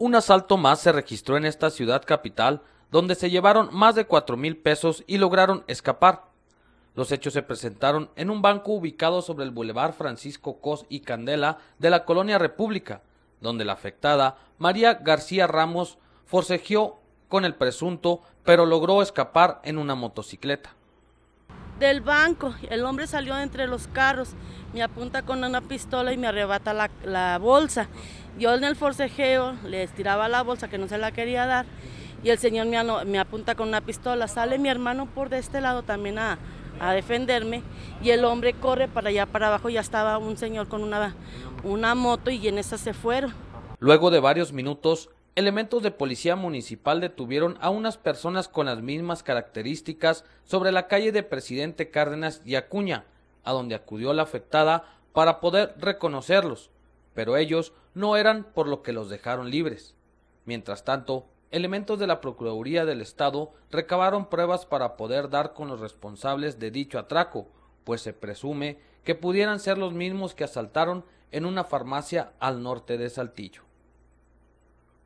Un asalto más se registró en esta ciudad capital, donde se llevaron más de cuatro mil pesos y lograron escapar. Los hechos se presentaron en un banco ubicado sobre el Boulevard Francisco Cos y Candela de la colonia República, donde la afectada, María García Ramos, forcejeó con el presunto, pero logró escapar en una motocicleta del banco. El hombre salió entre los carros, me apunta con una pistola y me arrebata la, bolsa. Yo en el forcejeo le estiraba la bolsa que no se la quería dar y el señor me, apunta con una pistola. Sale mi hermano por de este lado también a, defenderme y el hombre corre para allá para abajo, ya estaba un señor con una, una moto y en esa se fueron. Luego de varios minutos, elementos de policía municipal detuvieron a unas personas con las mismas características sobre la calle de Presidente Cárdenas y Acuña, a donde acudió la afectada para poder reconocerlos, pero ellos no eran por lo que los dejaron libres. Mientras tanto, elementos de la Procuraduría del Estado recabaron pruebas para poder dar con los responsables de dicho atraco, pues se presume que pudieran ser los mismos que asaltaron en una farmacia al norte de Saltillo.